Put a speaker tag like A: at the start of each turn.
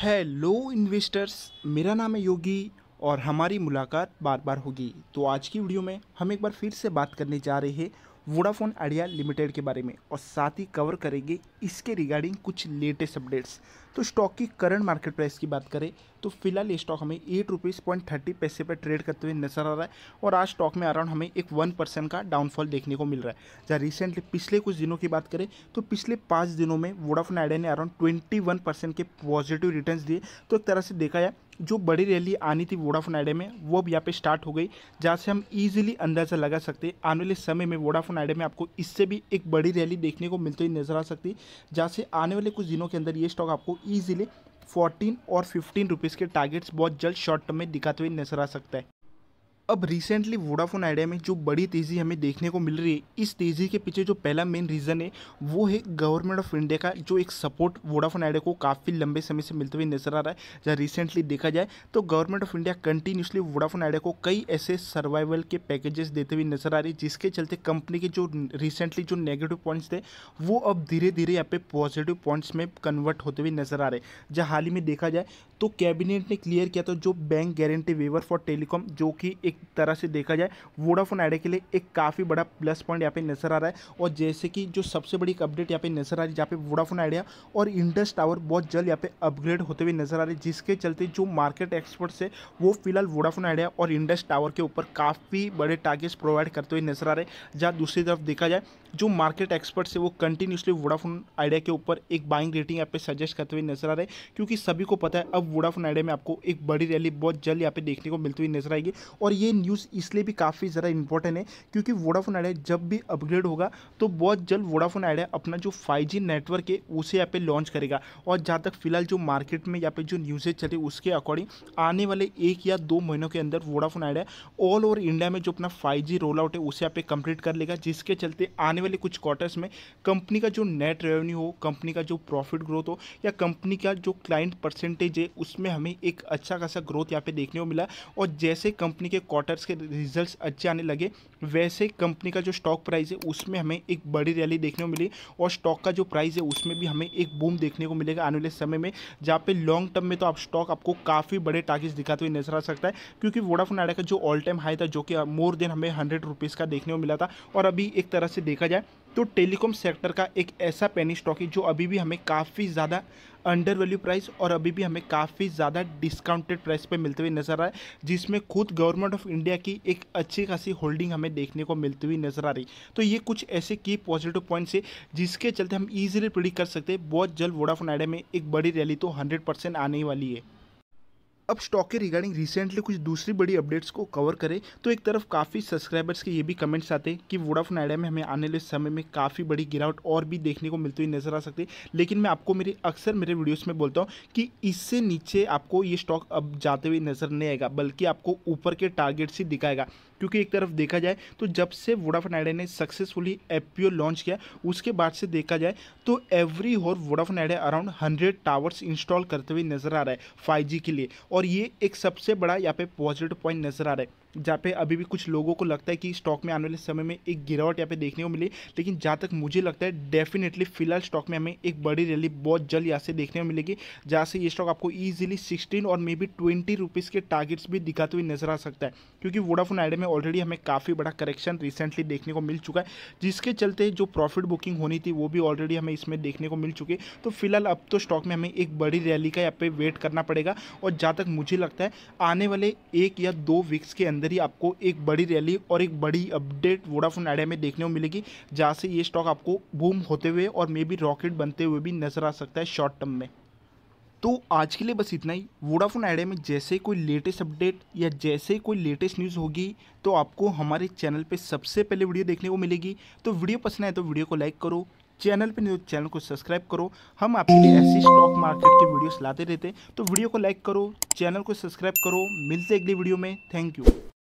A: hello investors मेरा नाम है योगी और हमारी मुलाकात बार बार होगी तो आज की वीडियो में हम एक बार फिर से बात करने जा रहे हैं वोडाफोन आइडिया लिमिटेड के बारे में और साथ ही कवर करेंगे इसके रिगार्डिंग कुछ लेटेस्ट अपडेट्स तो स्टॉक की करंट मार्केट प्राइस की बात करें तो फिलहाल ये स्टॉक हमें एट रुपीज़ पॉइंट थर्टी पैसे पर ट्रेड करते हुए नजर आ रहा है और आज स्टॉक में अराउंड हमें एक वन परसेंट का डाउनफॉल देखने को मिल रहा है जहाँ रिसेंटली पिछले कुछ दिनों की बात करें तो पिछले पाँच दिनों में वोडाफोन आइडिया ने अराउंड ट्वेंटी वन परसेंट के पॉजिटिव रिटर्न दिए तो एक तरह से देखा जाए जो बड़ी रैली आनी थी वोडाफोन आइडिया में वो अब यहाँ पे स्टार्ट हो गई जहाँ से हम इजीली अंदाज़ा लगा सकते हैं आने वाले समय में वोडाफोन आइडिया में आपको इससे भी एक बड़ी रैली देखने को मिलती हुई नज़र आ सकती है जहाँ से आने वाले कुछ दिनों के अंदर ये स्टॉक आपको ईजिली फोर्टीन और फिफ्टीन रुपीज़ के टारगेट्स बहुत जल्द शॉर्ट टर्म में दिखाते हुए नजर आ सकता है अब रिसेंटली वोडाफोन आइडिया में जो बड़ी तेज़ी हमें देखने को मिल रही है इस तेज़ी के पीछे जो पहला मेन रीज़न है वो है गवर्नमेंट ऑफ इंडिया का जो एक सपोर्ट वोडाफोन आइडिया को काफ़ी लंबे समय से मिलते हुए नजर आ रहा है जहाँ रिसेंटली देखा जाए तो government of India continuously Vodafone Idea को कई ऐसे सर्वाइवल के पैकेजेस देते हुए नजर आ रही है जिसके चलते कंपनी के जो रिसेंटली जो नेगेटिव पॉइंट्स थे वो अब धीरे धीरे यहाँ पे पॉजिटिव पॉइंट्स में कन्वर्ट होते हुए नजर आ रहे हैं जहाँ हाल ही में देखा जाए तो कैबिनेट ने क्लियर किया था जो bank guarantee waiver for telecom जो कि एक तरह से देखा जाए वोडाफोन आइडिया के लिए एक काफ़ी बड़ा प्लस पॉइंट यहाँ पे नजर आ रहा है और जैसे कि जो सबसे बड़ी अपडेट यहाँ पे नजर आ रही है जहाँ पे वोडाफोन आइडिया और इंडस टावर बहुत जल्द यहाँ पे अपग्रेड होते हुए नजर आ रहे हैं जिसके चलते जो मार्केट एक्सपर्ट्स है वो फिलहाल वोडाफोन आइडिया और इंडस टावर के ऊपर काफ़ी बड़े टारगेट्स प्रोवाइड करते हुए नजर आ रहे हैं जहाँ दूसरी तरफ देखा जाए जो मार्केट एक्सपर्ट्स है वो कंटिन्यूसली वोडाफोन आइडिया के ऊपर एक बाइंग रेटिंग यहाँ पे सजेस्ट करते हुए नजर आ रहे हैं क्योंकि सभी को पता है अब वोडाफोन आइडिया में आपको एक बड़ी रैली बहुत जल्द यहाँ पे देखने को मिलती हुई नजर आएगी और ये न्यूज़ इसलिए भी काफ़ी ज़रा इंपॉर्टेंट है क्योंकि वोडाफोन आइडिया जब भी अपग्रेड होगा तो बहुत जल्द वोडाफोन आइडिया अपना जो फाइव नेटवर्क है उसे यहाँ पे लॉन्च करेगा और जहाँ तक फिलहाल जो मार्केट में यहाँ पे जो न्यूज़ेज चल रही उसके अकॉर्डिंग आने वाले एक या दो महीनों के अंदर Vodafone Idea all over India में जो अपना फाइव रोल आउट है उसे यहाँ पे कंप्लीट कर लेगा जिसके चलते आने आने वाले कुछ क्वार्टर्स में कंपनी का जो नेट रेवेन्यू हो कंपनी का जो प्रॉफिट ग्रोथ हो या कंपनी का जो क्लाइंट परसेंटेज है उसमें हमें एक अच्छा खासा ग्रोथ यहाँ पे देखने को मिला और जैसे कंपनी के क्वार्टर्स के रिजल्ट अच्छे आने लगे वैसे कंपनी का जो स्टॉक प्राइस है उसमें हमें एक बड़ी रैली देखने को मिली और स्टॉक का जो प्राइस है उसमें भी हमें एक बूम देखने को मिलेगा आने वाले समय में जहाँ पे लॉन्ग टर्म में तो आप स्टॉक आपको काफ़ी बड़े टारगेट्स दिखाते हुए नजर आ सकता है क्योंकि वोडाफोन आडा का जो ऑल टाइम हाई था जो कि मोर देन हमें हंड्रेड रुपीज़ का देखने को मिला था और अभी एक तरह से देखा जाए तो टेलीकॉम सेक्टर का एक ऐसा पेनी स्टॉक है जो अभी भी हमें काफ़ी ज़्यादा अंडर वैल्यू प्राइस और अभी भी हमें काफ़ी ज़्यादा डिस्काउंटेड प्राइस पे मिलते हुए नज़र आ रहा है जिसमें खुद गवर्नमेंट ऑफ इंडिया की एक अच्छी खासी होल्डिंग हमें देखने को मिलती हुई नज़र आ रही तो ये कुछ ऐसे की पॉजिटिव पॉइंट्स है जिसके चलते हम ईजिली प्रिडिक्ट कर सकते हैं बहुत जल्द वोडाफोन आइडिया में एक बड़ी रैली तो हंड्रेड आने वाली है अब स्टॉक के रिगार्डिंग रिसेंटली कुछ दूसरी बड़ी अपडेट्स को कवर करें तो एक तरफ काफ़ी सब्सक्राइबर्स के ये भी कमेंट्स आते हैं कि ऑफ नाइडा में हमें आने वाले समय में काफ़ी बड़ी गिरावट और भी देखने को मिलती हुई नजर आ सकती है लेकिन मैं आपको मेरे अक्सर मेरे वीडियोस में बोलता हूँ कि इससे नीचे आपको ये स्टॉक अब जाते हुए नजर नहीं आएगा बल्कि आपको ऊपर के टारगेट से दिखाएगा क्योंकि एक तरफ देखा जाए तो जब से वोडाफोन आइडिया ने सक्सेसफुली एप लॉन्च किया उसके बाद से देखा जाए तो every hour Vodafone Idea around hundred towers install करते हुए नजर आ रहा है फाइव के लिए और ये एक सबसे बड़ा यहाँ पे पॉजिटिव पॉइंट नजर आ रहा है जहाँ पे अभी भी कुछ लोगों को लगता है कि स्टॉक में आने वाले समय में एक गिरावट यहाँ पे देखने को मिली लेकिन जहाँ तक मुझे लगता है डेफिनेटली फिलहाल स्टॉक में हमें एक बड़ी रैली बहुत जल्द यहाँ से देखने को मिलेगी जहाँ से ये स्टॉक आपको ईजिली सिक्सटीन और मे बी ट्वेंटी रुपीज़ के टारगेट्स भी दिखाते हुए नजर आ सकता है क्योंकि वोडाफोन आइडिया में ऑलरेडी हमें काफ़ी बड़ा करेक्शन रिसेंटली देखने को मिल चुका है जिसके चलते जो प्रॉफिट बुकिंग होनी थी वो भी ऑलरेडी हमें इसमें देखने को मिल चुकी है तो फिलहाल अब तो स्टॉक में हमें एक बड़ी रैली का यहाँ पे वेट करना पड़ेगा और जहाँ तक मुझे लगता है आने वाले एक या दो वीक्स के अंदर ही आपको एक बड़ी रैली और एक बड़ी अपडेट वोडाफोन आइडिया में देखने को मिलेगी जहाँ से ये स्टॉक आपको बूम होते हुए और मे बी रॉकेट बनते हुए भी नजर आ सकता है शॉर्ट टर्म में तो आज के लिए बस इतना ही वोडाफोन आइडिया में जैसे कोई लेटेस्ट अपडेट या जैसे कोई लेटेस्ट न्यूज़ होगी तो आपको हमारे चैनल पे सबसे पहले वीडियो देखने को मिलेगी तो वीडियो पसंद आए तो वीडियो को लाइक करो चैनल पे नहीं तो चैनल को सब्सक्राइब करो हम आपके लिए ऐसी स्टॉक मार्केट के वीडियोस लाते रहते हैं तो वीडियो को लाइक करो चैनल को सब्सक्राइब करो मिलते अगली वीडियो में थैंक यू